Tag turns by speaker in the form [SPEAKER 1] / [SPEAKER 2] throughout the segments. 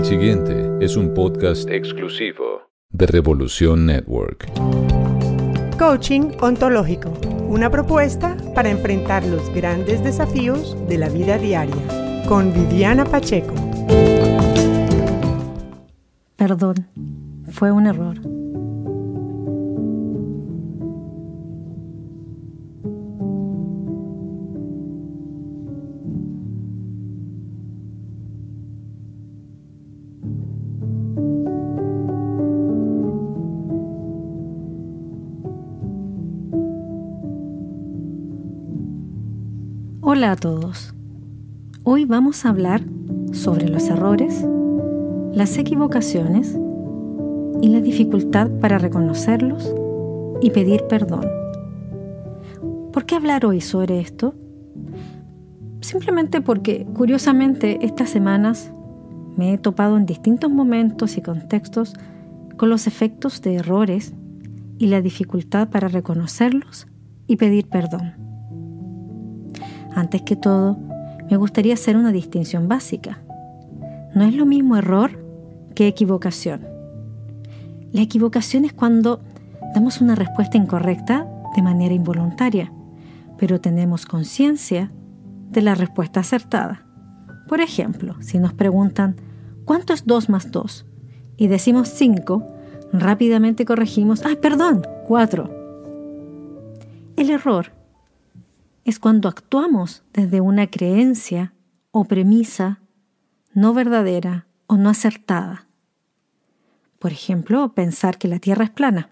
[SPEAKER 1] El siguiente es un podcast exclusivo de Revolución Network. Coaching ontológico, una propuesta para enfrentar los grandes desafíos de la vida diaria, con Viviana Pacheco. Perdón, fue un error. Hola a todos. Hoy vamos a hablar sobre los errores, las equivocaciones y la dificultad para reconocerlos y pedir perdón. ¿Por qué hablar hoy sobre esto? Simplemente porque, curiosamente, estas semanas me he topado en distintos momentos y contextos con los efectos de errores y la dificultad para reconocerlos y pedir perdón. Antes que todo, me gustaría hacer una distinción básica. No es lo mismo error que equivocación. La equivocación es cuando damos una respuesta incorrecta de manera involuntaria, pero tenemos conciencia de la respuesta acertada. Por ejemplo, si nos preguntan, ¿cuánto es 2 más 2? Y decimos 5, rápidamente corregimos, ah, perdón, 4. El error es cuando actuamos desde una creencia o premisa no verdadera o no acertada. Por ejemplo, pensar que la Tierra es plana.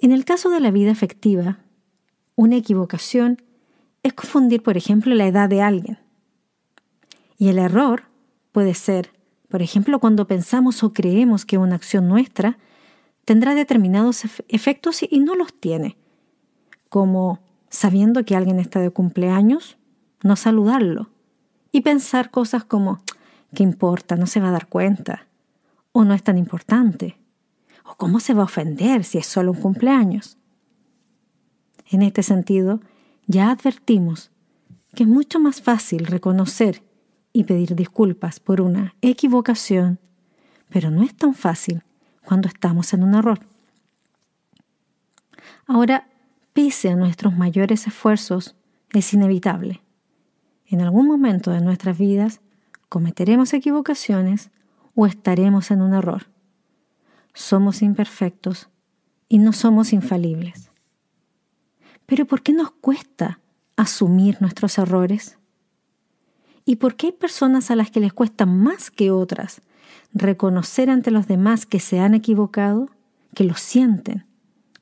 [SPEAKER 1] En el caso de la vida afectiva, una equivocación es confundir, por ejemplo, la edad de alguien. Y el error puede ser, por ejemplo, cuando pensamos o creemos que una acción nuestra tendrá determinados efectos y no los tiene, como sabiendo que alguien está de cumpleaños, no saludarlo y pensar cosas como, ¿qué importa? No se va a dar cuenta. O no es tan importante. O cómo se va a ofender si es solo un cumpleaños. En este sentido, ya advertimos que es mucho más fácil reconocer y pedir disculpas por una equivocación, pero no es tan fácil cuando estamos en un error. Ahora, a nuestros mayores esfuerzos, es inevitable. En algún momento de nuestras vidas cometeremos equivocaciones o estaremos en un error. Somos imperfectos y no somos infalibles. Pero ¿por qué nos cuesta asumir nuestros errores? ¿Y por qué hay personas a las que les cuesta más que otras reconocer ante los demás que se han equivocado, que lo sienten,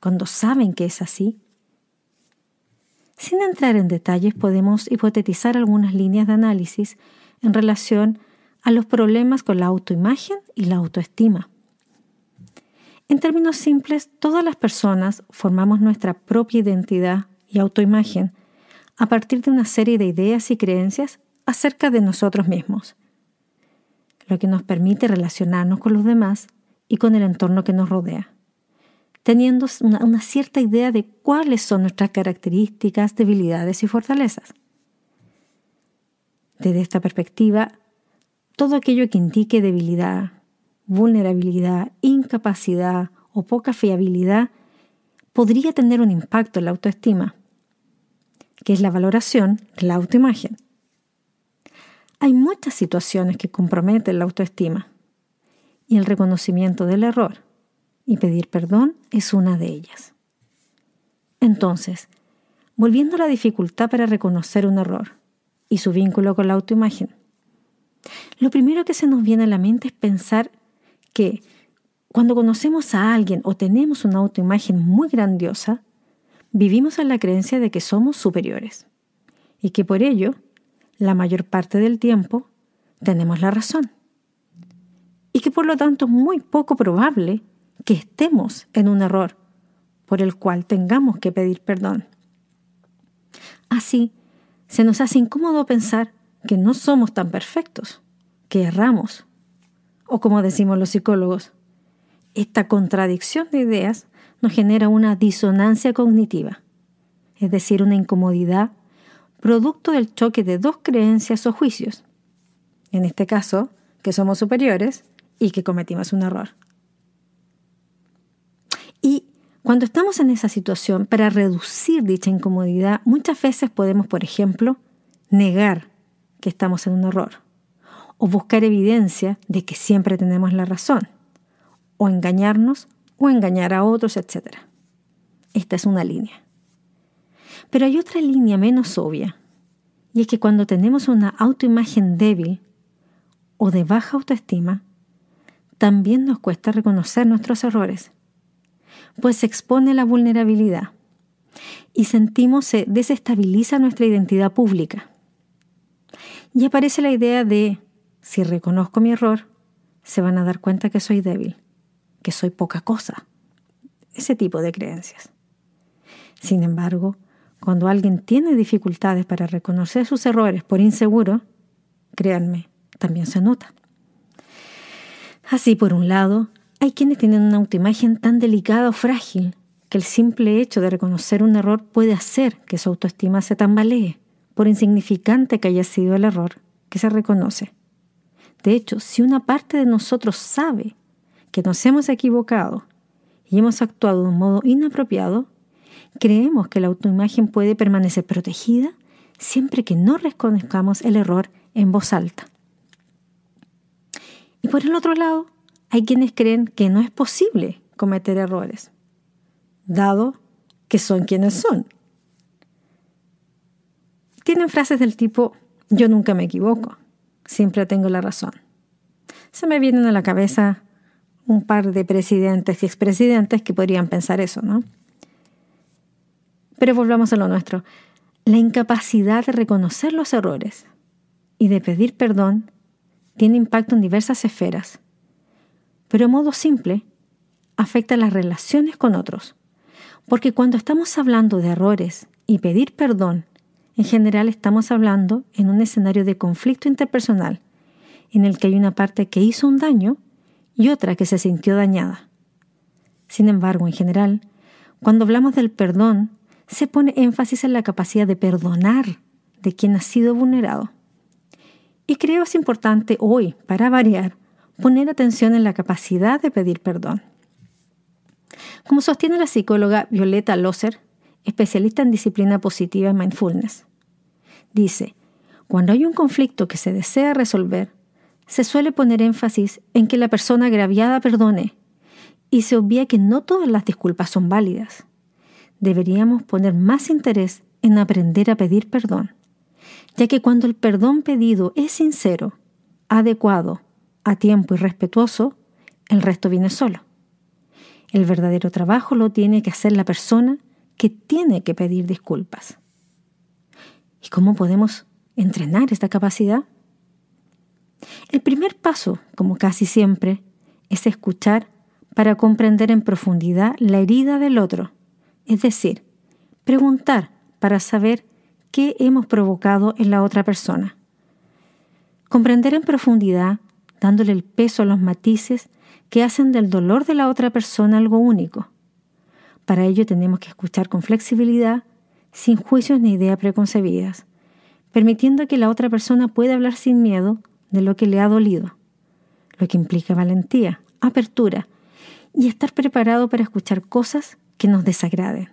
[SPEAKER 1] cuando saben que es así? Sin entrar en detalles, podemos hipotetizar algunas líneas de análisis en relación a los problemas con la autoimagen y la autoestima. En términos simples, todas las personas formamos nuestra propia identidad y autoimagen a partir de una serie de ideas y creencias acerca de nosotros mismos, lo que nos permite relacionarnos con los demás y con el entorno que nos rodea teniendo una, cierta idea de cuáles son nuestras características, debilidades y fortalezas. Desde esta perspectiva, todo aquello que indique debilidad, vulnerabilidad, incapacidad o poca fiabilidad podría tener un impacto en la autoestima, que es la valoración de la autoimagen. Hay muchas situaciones que comprometen la autoestima y el reconocimiento del error y pedir perdón es una de ellas. Entonces, volviendo a la dificultad para reconocer un error y su vínculo con la autoimagen, lo primero que se nos viene a la mente es pensar que cuando conocemos a alguien o tenemos una autoimagen muy grandiosa, vivimos en la creencia de que somos superiores y que por ello, la mayor parte del tiempo, tenemos la razón. Y que por lo tanto es muy poco probable que estemos en un error por el cual tengamos que pedir perdón. Así, se nos hace incómodo pensar que no somos tan perfectos, que erramos, o como decimos los psicólogos, esta contradicción de ideas nos genera una disonancia cognitiva, es decir, una incomodidad producto del choque de dos creencias o juicios, en este caso, que somos superiores y que cometimos un error. Cuando estamos en esa situación, para reducir dicha incomodidad, muchas veces podemos, por ejemplo, negar que estamos en un error, o buscar evidencia de que siempre tenemos la razón, o engañarnos, o engañar a otros, etc. Esta es una línea. Pero hay otra línea menos obvia, y es que cuando tenemos una autoimagen débil o de baja autoestima, también nos cuesta reconocer nuestros errores pues se expone la vulnerabilidad y sentimos se desestabiliza nuestra identidad pública. Y aparece la idea de, si reconozco mi error, se van a dar cuenta que soy débil, que soy poca cosa. Ese tipo de creencias. Sin embargo, cuando alguien tiene dificultades para reconocer sus errores por inseguro, créanme, también se nota. Así, por un lado, hay quienes tienen una autoimagen tan delicada o frágil que el simple hecho de reconocer un error puede hacer que su autoestima se tambalee, por insignificante que haya sido el error que se reconoce. De hecho, si una parte de nosotros sabe que nos hemos equivocado y hemos actuado de un modo inapropiado, creemos que la autoimagen puede permanecer protegida siempre que no reconozcamos el error en voz alta. Y por el otro lado, hay quienes creen que no es posible cometer errores, dado que son quienes son. Tienen frases del tipo, yo nunca me equivoco, siempre tengo la razón. Se me vienen a la cabeza un par de presidentes y expresidentes que podrían pensar eso, ¿no? Pero volvamos a lo nuestro. La incapacidad de reconocer los errores y de pedir perdón tiene impacto en diversas esferas, pero de modo simple, afecta las relaciones con otros. Porque cuando estamos hablando de errores y pedir perdón, en general estamos hablando en un escenario de conflicto interpersonal, en el que hay una parte que hizo un daño y otra que se sintió dañada. Sin embargo, en general, cuando hablamos del perdón, se pone énfasis en la capacidad de perdonar de quien ha sido vulnerado. Y creo es importante hoy, para variar, poner atención en la capacidad de pedir perdón. Como sostiene la psicóloga Violeta Loser, especialista en disciplina positiva y mindfulness, dice, cuando hay un conflicto que se desea resolver, se suele poner énfasis en que la persona agraviada perdone y se obvia que no todas las disculpas son válidas. Deberíamos poner más interés en aprender a pedir perdón, ya que cuando el perdón pedido es sincero, adecuado a tiempo y respetuoso, el resto viene solo. El verdadero trabajo lo tiene que hacer la persona que tiene que pedir disculpas. ¿Y cómo podemos entrenar esta capacidad? El primer paso, como casi siempre, es escuchar para comprender en profundidad la herida del otro, es decir, preguntar para saber qué hemos provocado en la otra persona. Comprender en profundidad dándole el peso a los matices que hacen del dolor de la otra persona algo único. Para ello tenemos que escuchar con flexibilidad, sin juicios ni ideas preconcebidas, permitiendo que la otra persona pueda hablar sin miedo de lo que le ha dolido, lo que implica valentía, apertura y estar preparado para escuchar cosas que nos desagraden,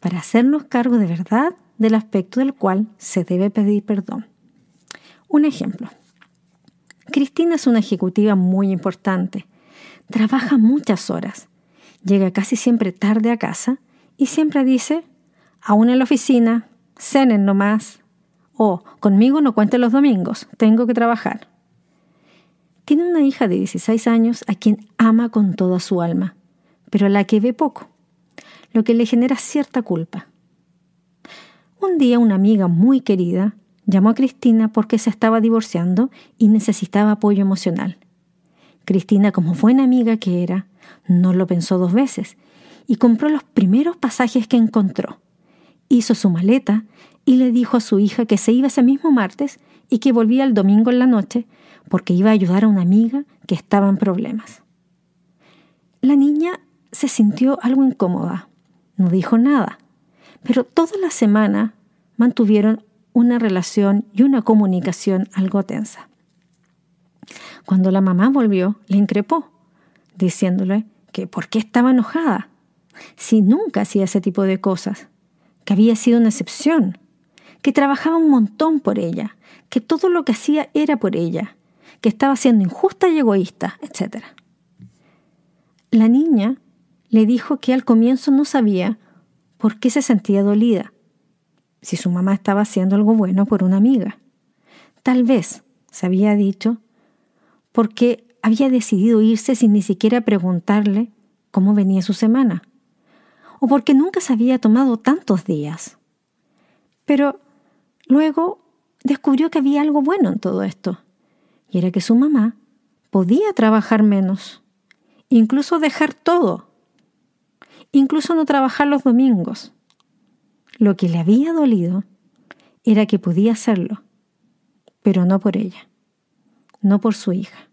[SPEAKER 1] para hacernos cargo de verdad del aspecto del cual se debe pedir perdón. Un ejemplo. Cristina es una ejecutiva muy importante. Trabaja muchas horas. Llega casi siempre tarde a casa y siempre dice, aún en la oficina, cenen nomás. O, conmigo no cuente los domingos, tengo que trabajar. Tiene una hija de 16 años a quien ama con toda su alma, pero a la que ve poco, lo que le genera cierta culpa. Un día una amiga muy querida Llamó a Cristina porque se estaba divorciando y necesitaba apoyo emocional. Cristina, como buena amiga que era, no lo pensó dos veces y compró los primeros pasajes que encontró. Hizo su maleta y le dijo a su hija que se iba ese mismo martes y que volvía el domingo en la noche porque iba a ayudar a una amiga que estaba en problemas. La niña se sintió algo incómoda, no dijo nada, pero toda la semana mantuvieron una relación y una comunicación algo tensa. Cuando la mamá volvió, le increpó, diciéndole que por qué estaba enojada, si nunca hacía ese tipo de cosas, que había sido una excepción, que trabajaba un montón por ella, que todo lo que hacía era por ella, que estaba siendo injusta y egoísta, etc. La niña le dijo que al comienzo no sabía por qué se sentía dolida, si su mamá estaba haciendo algo bueno por una amiga. Tal vez, se había dicho, porque había decidido irse sin ni siquiera preguntarle cómo venía su semana, o porque nunca se había tomado tantos días. Pero luego descubrió que había algo bueno en todo esto, y era que su mamá podía trabajar menos, incluso dejar todo, incluso no trabajar los domingos. Lo que le había dolido era que podía hacerlo, pero no por ella, no por su hija.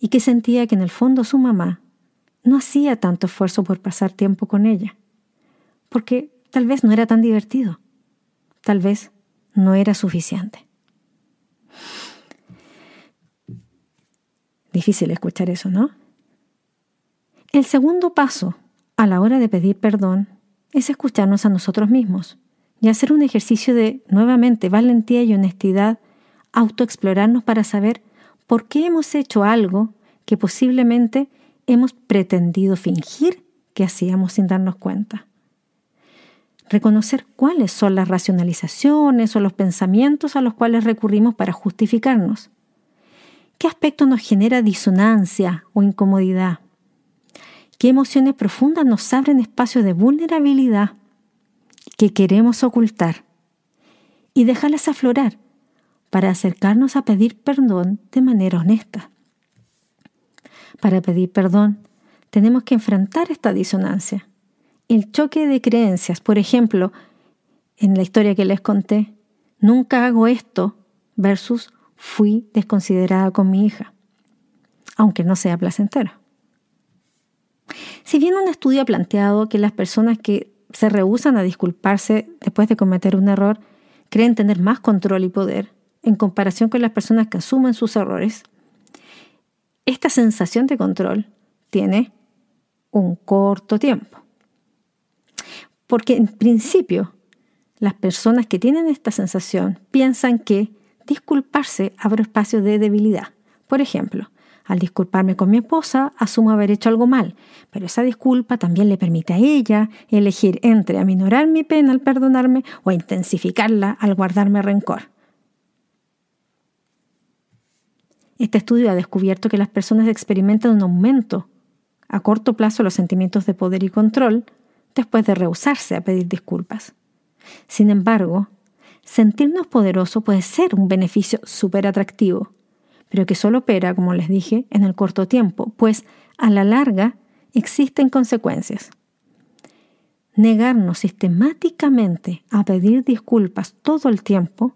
[SPEAKER 1] Y que sentía que en el fondo su mamá no hacía tanto esfuerzo por pasar tiempo con ella, porque tal vez no era tan divertido, tal vez no era suficiente. Difícil escuchar eso, ¿no? El segundo paso a la hora de pedir perdón es escucharnos a nosotros mismos y hacer un ejercicio de, nuevamente, valentía y honestidad, autoexplorarnos para saber por qué hemos hecho algo que posiblemente hemos pretendido fingir que hacíamos sin darnos cuenta. Reconocer cuáles son las racionalizaciones o los pensamientos a los cuales recurrimos para justificarnos. ¿Qué aspecto nos genera disonancia o incomodidad? qué emociones profundas nos abren espacios de vulnerabilidad que queremos ocultar y dejarlas aflorar para acercarnos a pedir perdón de manera honesta. Para pedir perdón tenemos que enfrentar esta disonancia. El choque de creencias, por ejemplo, en la historia que les conté, nunca hago esto versus fui desconsiderada con mi hija, aunque no sea placentera. Si bien un estudio ha planteado que las personas que se rehusan a disculparse después de cometer un error creen tener más control y poder en comparación con las personas que asumen sus errores, esta sensación de control tiene un corto tiempo. Porque en principio, las personas que tienen esta sensación piensan que disculparse abre espacios de debilidad. Por ejemplo, al disculparme con mi esposa, asumo haber hecho algo mal, pero esa disculpa también le permite a ella elegir entre aminorar mi pena al perdonarme o intensificarla al guardarme rencor. Este estudio ha descubierto que las personas experimentan un aumento a corto plazo los sentimientos de poder y control después de rehusarse a pedir disculpas. Sin embargo, sentirnos poderosos puede ser un beneficio súper atractivo pero que solo opera, como les dije, en el corto tiempo, pues a la larga existen consecuencias. Negarnos sistemáticamente a pedir disculpas todo el tiempo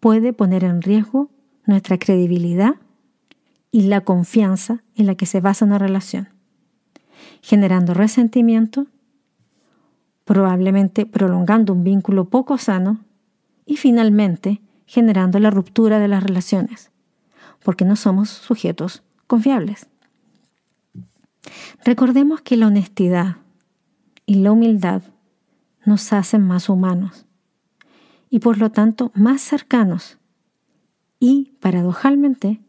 [SPEAKER 1] puede poner en riesgo nuestra credibilidad y la confianza en la que se basa una relación, generando resentimiento, probablemente prolongando un vínculo poco sano y finalmente generando la ruptura de las relaciones porque no somos sujetos confiables. Recordemos que la honestidad y la humildad nos hacen más humanos y por lo tanto más cercanos y, paradojalmente,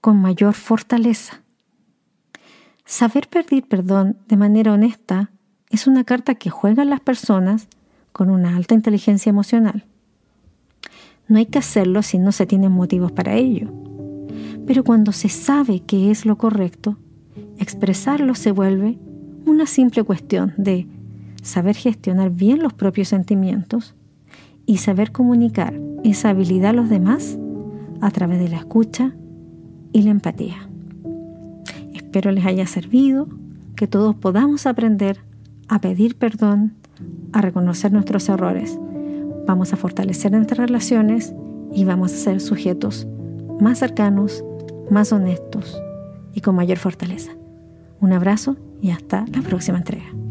[SPEAKER 1] con mayor fortaleza. Saber pedir perdón de manera honesta es una carta que juegan las personas con una alta inteligencia emocional. No hay que hacerlo si no se tienen motivos para ello. Pero cuando se sabe que es lo correcto, expresarlo se vuelve una simple cuestión de saber gestionar bien los propios sentimientos y saber comunicar esa habilidad a los demás a través de la escucha y la empatía. Espero les haya servido, que todos podamos aprender a pedir perdón, a reconocer nuestros errores. Vamos a fortalecer nuestras relaciones y vamos a ser sujetos más cercanos más honestos y con mayor fortaleza. Un abrazo y hasta la próxima entrega.